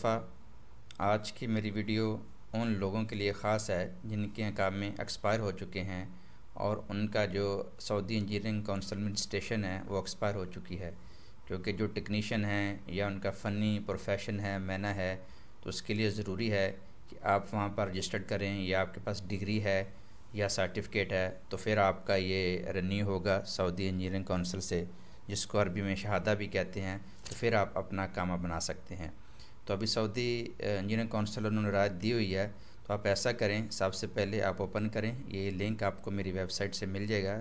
दफ़ा आज की मेरी वीडियो उन लोगों के लिए ख़ास है जिनके काम में एक्सपायर हो चुके हैं और उनका जो सऊदी इंजीनियरिंग काउंसिल में स्टेशन है वो एक्सपायर हो चुकी है क्योंकि जो टेक्नीशियन हैं या उनका फ़नी प्रोफेशन है मैना है तो उसके लिए ज़रूरी है कि आप वहाँ पर रजिस्टर्ड करें या आपके पास डिग्री है या सर्टिफिकेट है तो फिर आपका ये रन्यू होगा सऊदी इंजीनियरिंग काउंसिल से जिसको अरबी में शहादा भी कहते हैं तो फिर आप अपना काम बना सकते हैं तो अभी सऊदी इंजीनियरिंग काउंसिल उन्होंने राय दी हुई है तो आप ऐसा करें सबसे पहले आप ओपन करें ये लिंक आपको मेरी वेबसाइट से मिल जाएगा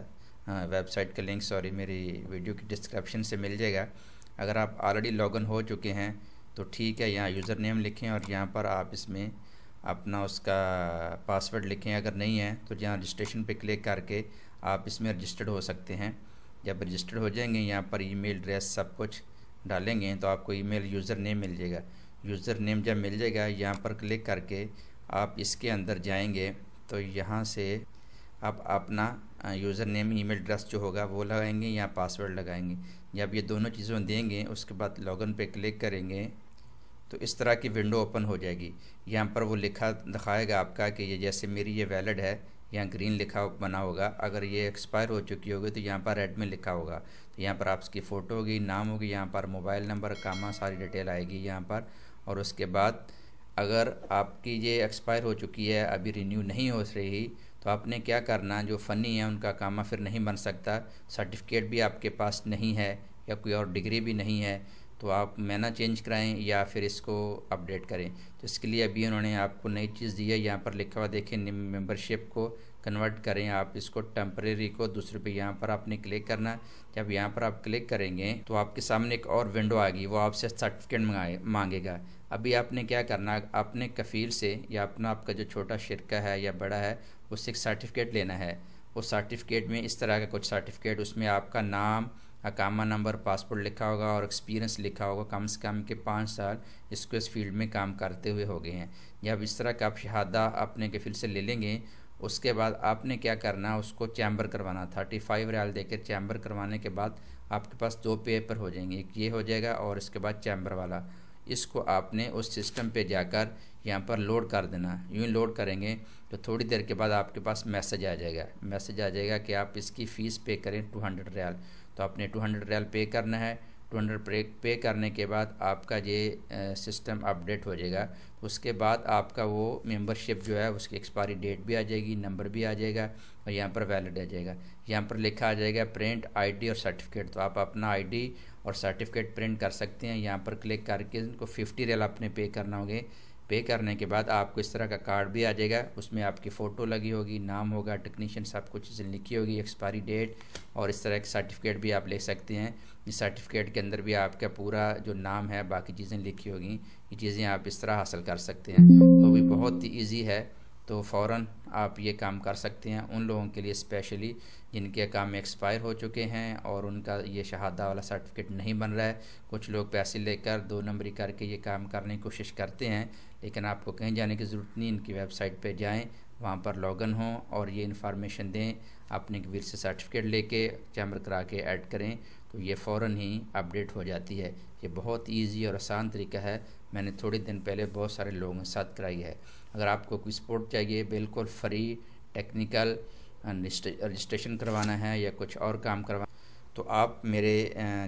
वेबसाइट का लिंक सॉरी मेरी वीडियो की डिस्क्रिप्शन से मिल जाएगा अगर आप ऑलरेडी लॉगिन हो चुके हैं तो ठीक है यहाँ यूज़र नेम लिखें और यहाँ पर आप इसमें अपना उसका पासवर्ड लिखें अगर नहीं है तो यहाँ रजिस्ट्रेशन पे क्लिक करके आप इसमें रजिस्टर्ड हो सकते हैं जब रजिस्टर्ड हो जाएंगे यहाँ पर ईमेल एड्रेस सब कुछ डालेंगे तो आपको ईमेल यूज़र नेम मिल जाएगा यूज़र नेम जब मिल जाएगा यहाँ पर क्लिक करके आप इसके अंदर जाएंगे तो यहाँ से आप अपना यूज़र नेम ईमेल एड्रेस जो होगा वो लगाएंगे या पासवर्ड लगाएंगे जब ये दोनों चीज़ों देंगे उसके बाद लॉगिन पे क्लिक करेंगे तो इस तरह की विंडो ओपन हो जाएगी यहाँ पर वो लिखा दिखाएगा आपका कि ये जैसे मेरी ये वैलिड है यहाँ ग्रीन लिखा बना होगा अगर ये एक्सपायर हो चुकी होगी तो यहाँ पर रेड में लिखा होगा तो यहाँ पर आपकी फ़ोटो होगी नाम होगी यहाँ पर मोबाइल नंबर कामा सारी डिटेल आएगी यहाँ पर और उसके बाद अगर आपकी ये एक्सपायर हो चुकी है अभी रिन्यू नहीं हो रही तो आपने क्या करना जो फ़नी है उनका कामा फिर नहीं बन सकता सर्टिफिकेट भी आपके पास नहीं है या कोई और डिग्री भी नहीं है तो आप मैना चेंज कराएं या फिर इसको अपडेट करें तो इसके लिए अभी उन्होंने आपको नई चीज़ दी है यहाँ पर लिखा हुआ देखें मेंबरशिप को कन्वर्ट करें आप इसको टेम्प्रेरी को दूसरे पे यहाँ पर आपने क्लिक करना जब यहाँ पर आप क्लिक करेंगे तो आपके सामने एक और विंडो आएगी वो आपसे सर्टिफिकेट मंगाए मांगेगा अभी आपने क्या करना अपने कफील से या अपना आपका जो छोटा शिरका है या बड़ा है उससे एक सर्टिफिकेट लेना है उस सर्टिफिकेट में इस तरह का कुछ सर्टिफिकेट उसमें आपका नाम अकामा नंबर पासपोर्ट लिखा होगा और एक्सपीरियंस लिखा होगा कम से कम के पाँच साल इसको इस फील्ड में काम करते हुए हो गए हैं जब इस तरह का आप शहादा अपने के फिल से ले लेंगे उसके बाद आपने क्या करना उसको चैम्बर करवाना थर्टी फाइव रियाल देकर चैम्बर करवाने के बाद आपके पास दो पेपर हो जाएंगे एक ये हो जाएगा और इसके बाद चैम्बर वाला इसको आपने उस सिस्टम पे जाकर यहाँ पर लोड कर देना यूँ लोड करेंगे तो थोड़ी देर के बाद आपके पास मैसेज आ जाएगा मैसेज आ जाएगा कि आप इसकी फ़ीस पे करें टू हंड्रेड रियाल तो आपने टू हंड्रेड रियाल पे करना है टू हंड्रेड पे पे करने के बाद आपका ये सिस्टम अपडेट हो जाएगा उसके बाद आपका वो मेंबरशिप जो है उसकी एक्सपायरी डेट भी आ जाएगी नंबर भी आ जाएगा और यहाँ पर वैलिड आ जाएगा यहाँ पर लिखा आ जाएगा प्रिंट आईडी और सर्टिफिकेट तो आप अपना आईडी और सर्टिफिकेट प्रिंट कर सकते हैं यहाँ पर क्लिक करके इनको फिफ्टी रेल आपने पे करना होगा पे करने के बाद आपको इस तरह का कार्ड भी आ जाएगा उसमें आपकी फ़ोटो लगी होगी नाम होगा टेक्नीशियन सब कुछ चीज़ें लिखी होगी एक्सपायरी डेट और इस तरह के सर्टिफिकेट भी आप ले सकते हैं इस सर्टिफिकेट के अंदर भी आपका पूरा जो नाम है बाकी चीज़ें लिखी होगी ये चीज़ें आप इस तरह हासिल कर सकते हैं तो भी बहुत ही ईजी है तो फ़ौर आप ये काम कर सकते हैं उन लोगों के लिए स्पेशली जिनके काम एक्सपायर हो चुके हैं और उनका ये शहादा वाला सर्टिफिकेट नहीं बन रहा है कुछ लोग पैसे लेकर दो नंबरी करके ये काम करने की कोशिश करते हैं लेकिन आपको कहीं जाने की ज़रूरत नहीं इनकी वेबसाइट पर जाएँ वहाँ पर लॉगिन हों और ये इन्फॉर्मेशन दें अपने वीर से सर्टिफिकेट लेके चैम्बर करा के ऐड करें तो ये फ़ौर ही अपडेट हो जाती है ये बहुत ईजी और आसान तरीका है मैंने थोड़े दिन पहले बहुत सारे लोगों के साथ कराई है अगर आपको कोई सपोर्ट चाहिए बिल्कुल फ्री टेक्निकल रजिस्ट्रेशन करवाना है या कुछ और काम करवाना तो आप मेरे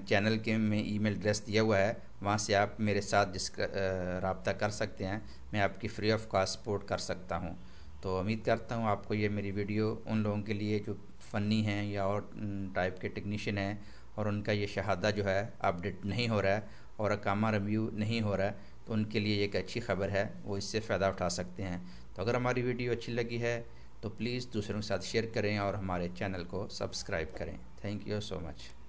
चैनल के में ईमेल एड्रेस दिया हुआ है वहाँ से आप मेरे साथ जिस रबता कर सकते हैं मैं आपकी फ्री ऑफ कास्ट सपोर्ट कर सकता हूँ तो उम्मीद करता हूँ आपको ये मेरी वीडियो उन लोगों के लिए जो फ़नी हैं या और टाइप के टेक्नीशियन हैं और उनका ये शहादा जो है अपडेट नहीं हो रहा है और अकामा रिव्यू नहीं हो रहा है तो उनके लिए एक अच्छी खबर है वो इससे फ़ायदा उठा सकते हैं तो अगर हमारी वीडियो अच्छी लगी है तो प्लीज़ दूसरों के साथ शेयर करें और हमारे चैनल को सब्सक्राइब करें थैंक यू सो मच